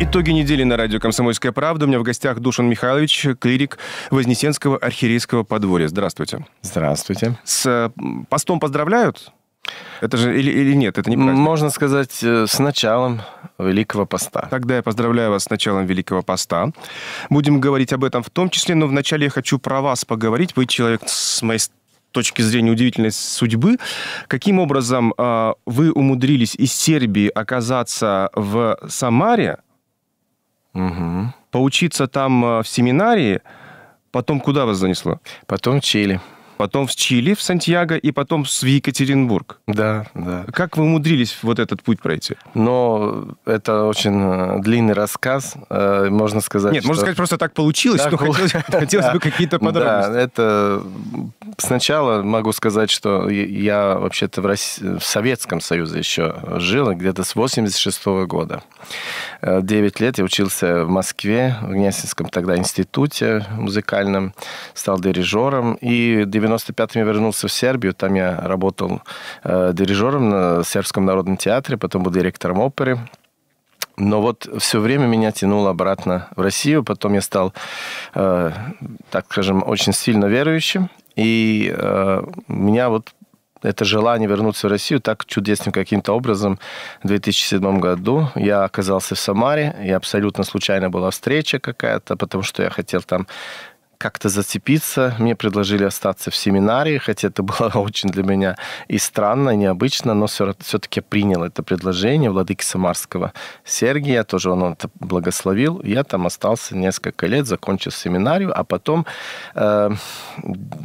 Итоги недели на радио «Комсомольская правда». У меня в гостях Душан Михайлович, клирик Вознесенского архиерейского подворья. Здравствуйте. Здравствуйте. С э, постом поздравляют? Это же или, или нет, это не праздник. Можно сказать, э, с началом Великого Поста. Тогда я поздравляю вас с началом Великого Поста. Будем говорить об этом в том числе, но вначале я хочу про вас поговорить. Вы человек с моей точки зрения удивительной судьбы. Каким образом э, вы умудрились из Сербии оказаться в Самаре, Угу. Поучиться там э, в семинарии, потом куда вас занесло? Потом в Чили потом в Чили, в Сантьяго и потом в Екатеринбург. Да, да. Как вы умудрились вот этот путь пройти? Но это очень э, длинный рассказ, э, можно сказать. Нет, что... можно сказать, просто так получилось, так, но хотелось, хотелось бы какие-то подробности. Да, это сначала могу сказать, что я вообще-то в, Рос... в Советском Союзе еще жил, где-то с 86 -го года. Э, девять лет я учился в Москве, в Гнесинском тогда институте музыкальном, стал дирижером, и в 95-м я вернулся в Сербию, там я работал э, дирижером на Сербском народном театре, потом был директором оперы. Но вот все время меня тянуло обратно в Россию. Потом я стал, э, так скажем, очень сильно верующим. И э, меня вот это желание вернуться в Россию так чудесным каким-то образом. В 2007 году я оказался в Самаре, и абсолютно случайно была встреча какая-то, потому что я хотел там как-то зацепиться. Мне предложили остаться в семинарии, хотя это было очень для меня и странно, и необычно, но все-таки принял это предложение владыки Самарского Сергия, тоже он это благословил. Я там остался несколько лет, закончил семинарию, а потом э,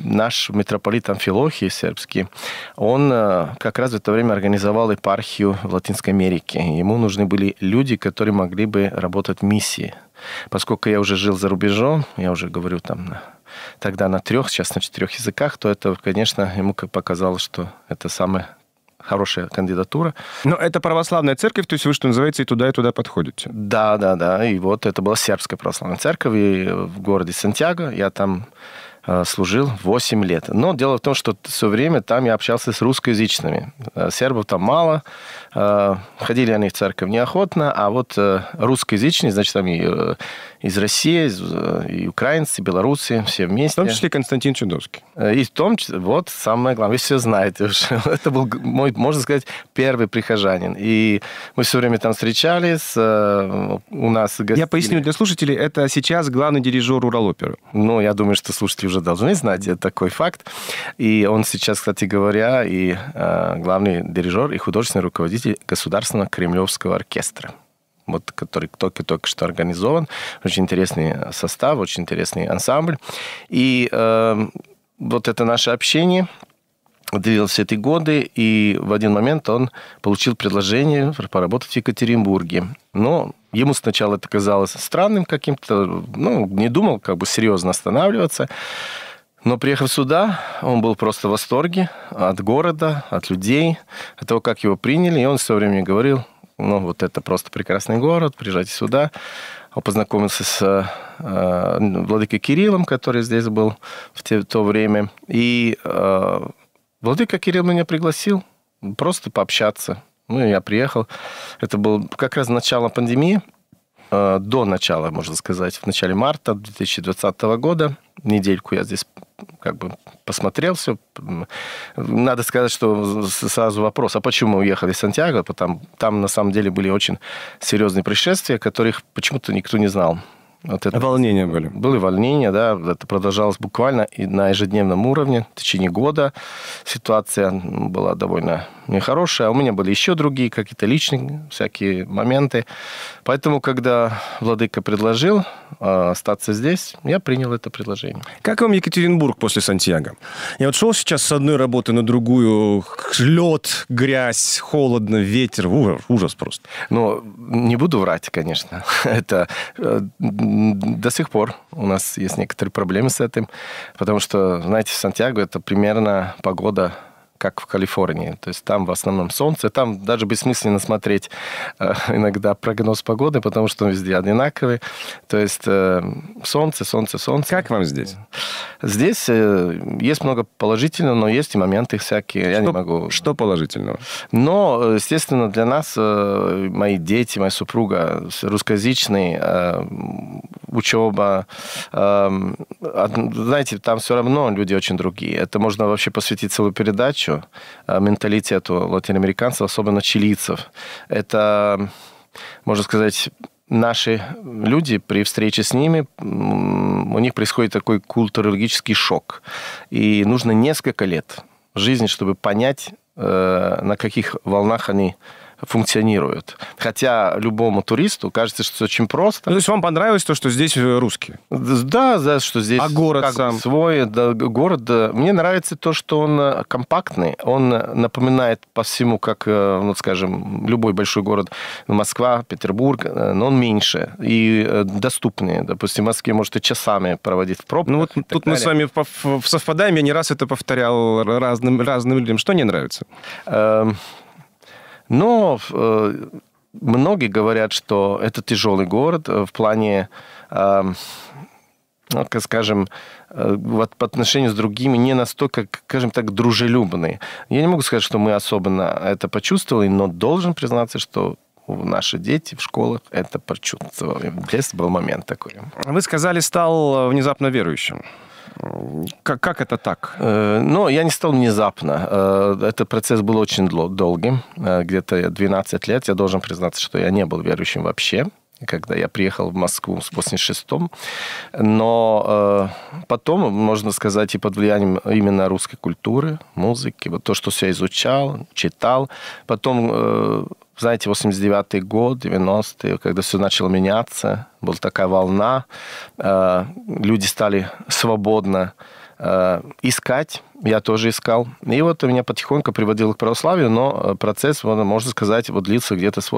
наш митрополит Амфилохий сербский, он э, как раз в это время организовал епархию в Латинской Америке. Ему нужны были люди, которые могли бы работать в миссии Поскольку я уже жил за рубежом, я уже говорю там на, тогда на трех, сейчас на четырех языках, то это, конечно, ему показалось, что это самое хорошая кандидатура. Но это православная церковь, то есть вы, что называется, и туда, и туда подходите? Да, да, да. И вот это была сербская православная церковь и в городе Сантьяго. Я там Э, служил 8 лет. Но дело в том, что все время там я общался с русскоязычными. Э, сербов там мало, э, ходили они в церковь неохотно, а вот русскоязычные, значит, там из России, из, э, и украинцы, и белорусы, все вместе. В том числе Константин Чудовский. Э, и в том числе, вот самое главное, вы все знаете уже. Это был мой, можно сказать, первый прихожанин. И мы все время там встречались, э, у нас гостили. Я поясню для слушателей, это сейчас главный дирижер Уралоперы. Ну, я думаю, что слушатели уже должны знать такой факт. И он сейчас, кстати говоря, и главный дирижер, и художественный руководитель Государственного Кремлевского оркестра вот, который только, только что организован. Очень интересный состав, очень интересный ансамбль. И э, вот это наше общение длилось эти годы, и в один момент он получил предложение поработать в Екатеринбурге. Но ему сначала это казалось странным каким-то, ну, не думал как бы серьезно останавливаться. Но приехав сюда, он был просто в восторге от города, от людей, от того, как его приняли. И он все время говорил, ну, вот это просто прекрасный город, приезжайте сюда. Он а познакомился с э, владыкой Кириллом, который здесь был в те, то время. И э, владыка Кирилл меня пригласил просто пообщаться. Ну, я приехал. Это было как раз начало пандемии. Э, до начала, можно сказать, в начале марта 2020 года. Недельку я здесь как бы посмотрел все. Надо сказать, что сразу вопрос, а почему мы уехали в Сантьяго? Потому там на самом деле были очень серьезные происшествия, которых почему-то никто не знал. От этого. Волнения были. Были волнения, да. Это продолжалось буквально и на ежедневном уровне в течение года. Ситуация была довольно нехорошая. У меня были еще другие какие-то личные всякие моменты. Поэтому, когда Владыка предложил э, остаться здесь, я принял это предложение. Как вам Екатеринбург после Сантьяго? Я вот шел сейчас с одной работы на другую. Лед, грязь, холодно, ветер. Ужас, ужас просто. Ну, не буду врать, конечно. это э, до сих пор у нас есть некоторые проблемы с этим, потому что, знаете, Сантьяго это примерно погода как в Калифорнии. То есть там в основном солнце, там даже бессмысленно смотреть э, иногда прогноз погоды, потому что он везде одинаковые, То есть э, солнце, солнце, солнце. Как вам здесь? Э, здесь э, есть много положительного, но есть и моменты всякие. Что, Я не могу... Что положительного? Но, э, естественно, для нас, э, мои дети, моя супруга русскоязычные, э, учеба. Эм, знаете, там все равно люди очень другие. Это можно вообще посвятить целую передачу э, менталитету латиноамериканцев, особенно чилийцев. Это, можно сказать, наши люди при встрече с ними, у них происходит такой культурологический шок. И нужно несколько лет жизни, чтобы понять, э, на каких волнах они функционирует. Хотя любому туристу кажется, что очень просто. Ну, то есть вам понравилось то, что здесь э, русские? Да, да, что здесь а город как сам? свой да, город. Мне нравится то, что он э, компактный. Он э, напоминает по всему, как, ну, скажем, любой большой город. Москва, Петербург, но он меньше и доступнее. Допустим, в Москве можете часами проводить в пробках. Ну вот тут далее. мы с вами совпадаем. Я не раз это повторял разным, разным людям. Что не нравится? Эм... Но э, многие говорят, что это тяжелый город э, в плане, э, ну, скажем, э, вот по отношению с другими не настолько, скажем так, дружелюбный. Я не могу сказать, что мы особенно это почувствовали, но должен признаться, что наши дети в школах это почувствовали. Здесь был момент такой. Вы сказали, стал э, внезапно верующим. Как, как это так? Э, ну, я не стал внезапно. Э, этот процесс был очень долгим, э, где-то 12 лет. Я должен признаться, что я не был верующим вообще когда я приехал в Москву в 86-м. Но э, потом, можно сказать, и под влиянием именно русской культуры, музыки, вот то, что я изучал, читал. Потом знаете, 89-й год, 90-е, когда все начало меняться, была такая волна, э, люди стали свободно э, искать, я тоже искал. И вот меня потихоньку приводило к православию, но э, процесс, можно сказать, вот длится где-то с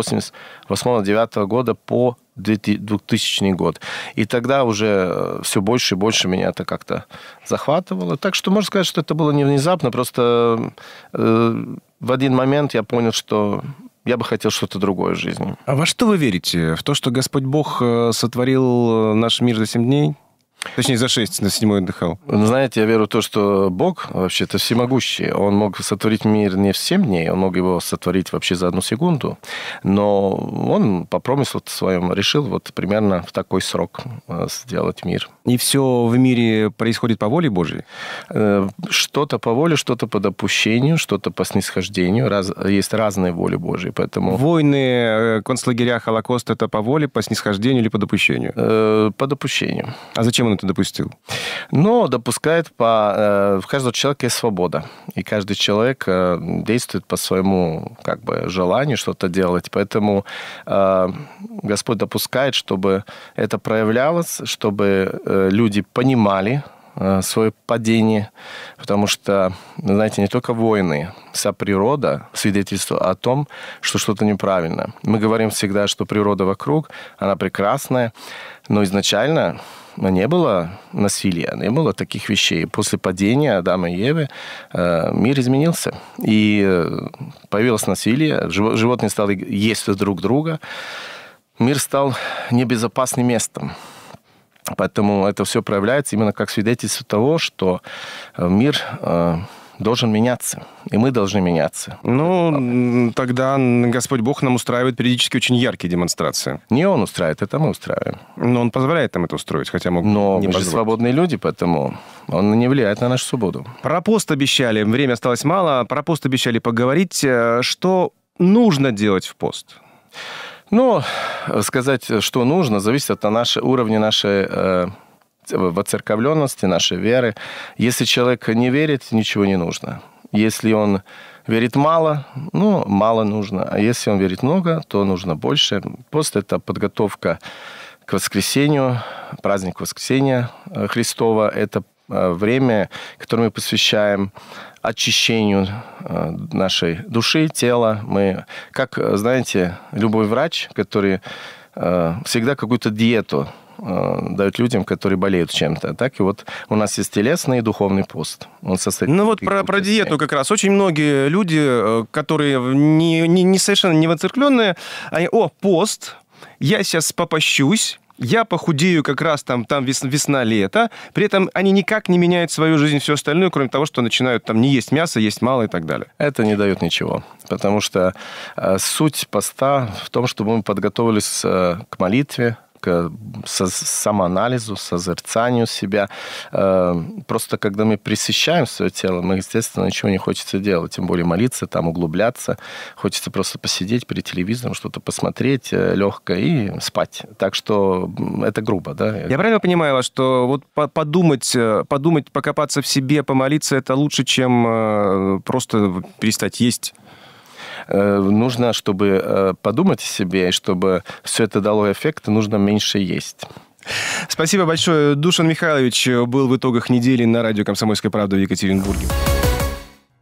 88-89 года по 2000 год. И тогда уже э, все больше и больше меня это как-то захватывало. Так что можно сказать, что это было не внезапно, просто э, в один момент я понял, что я бы хотел что-то другое в жизни. А во что вы верите? В то, что Господь Бог э, сотворил э, наш мир за семь дней? Точнее, за шесть на 7 отдыхал. Ну, знаете, я верю в то, что Бог вообще-то всемогущий. Он мог сотворить мир не в семь дней, он мог его сотворить вообще за одну секунду, но он по промыслу своем решил вот примерно в такой срок э, сделать мир. И все в мире происходит по воле Божьей? Э, что-то по воле, что-то по допущению, что-то по снисхождению. Раз, есть разные воли Божьи, поэтому... Войны, э, концлагеря, Холокост – это по воле, по снисхождению или по допущению? По допущению. А зачем он это допустил. Но допускает по... Э, в каждого человека есть свобода. И каждый человек э, действует по своему как бы желанию что-то делать. Поэтому э, Господь допускает, чтобы это проявлялось, чтобы люди понимали, свое падение, потому что, знаете, не только войны, вся природа свидетельствует о том, что что-то неправильно. Мы говорим всегда, что природа вокруг, она прекрасная, но изначально но не было насилия, не было таких вещей. После падения Адама и Евы э, мир изменился. И э, появилось насилие, животные стали есть друг друга. Мир стал небезопасным местом. Поэтому это все проявляется именно как свидетельство того, что э, мир должен меняться, и мы должны меняться. Ну, тогда Господь Бог нам устраивает периодически очень яркие демонстрации. Не он устраивает, это мы устраиваем. Но он позволяет нам это устроить, хотя мог Но не мы позволить. же свободные люди, поэтому он не влияет на нашу свободу. Про пост обещали, время осталось мало, а про пост обещали поговорить. Э, что нужно делать в пост? Ну, сказать, что нужно, зависит от нашего уровня нашей э, воцерковленности, нашей веры. Если человек не верит, ничего не нужно. Если он верит мало, ну, мало нужно. А если он верит много, то нужно больше. Просто это подготовка к воскресению, праздник воскресения э, Христова. Это э, время, которое мы посвящаем очищению э, нашей души, тела. Мы, как, знаете, любой врач, который всегда какую-то диету Э, дают людям, которые болеют чем-то. Так и вот у нас есть телесный и духовный пост. Он состоит ну вот про, про диету как раз. Очень многие люди, э, которые не, не, не совершенно не воцеркленные, они, о, пост, я сейчас попощусь, я похудею как раз там, там весна, весна, лето. При этом они никак не меняют свою жизнь, все остальное, кроме того, что начинают там не есть мясо, есть мало и так далее. Это не дает ничего, потому что э, суть поста в том, чтобы мы подготовились э, к молитве, к со самоанализу, созерцанию себя. Эм, просто когда мы пресыщаем свое тело, мы, естественно, ничего не хочется делать, тем более молиться, там углубляться. Хочется просто посидеть перед телевизором, что-то посмотреть э, легкое и спать. Так что это грубо, да? Я правильно понимаю вас, что вот подумать, э, подумать, покопаться в себе, помолиться, это лучше, чем э, просто перестать есть? Э, нужно, чтобы э, подумать о себе, и чтобы все это дало эффект, нужно меньше есть. Спасибо большое. Душан Михайлович был в итогах недели на радио «Комсомольская правда» в Екатеринбурге.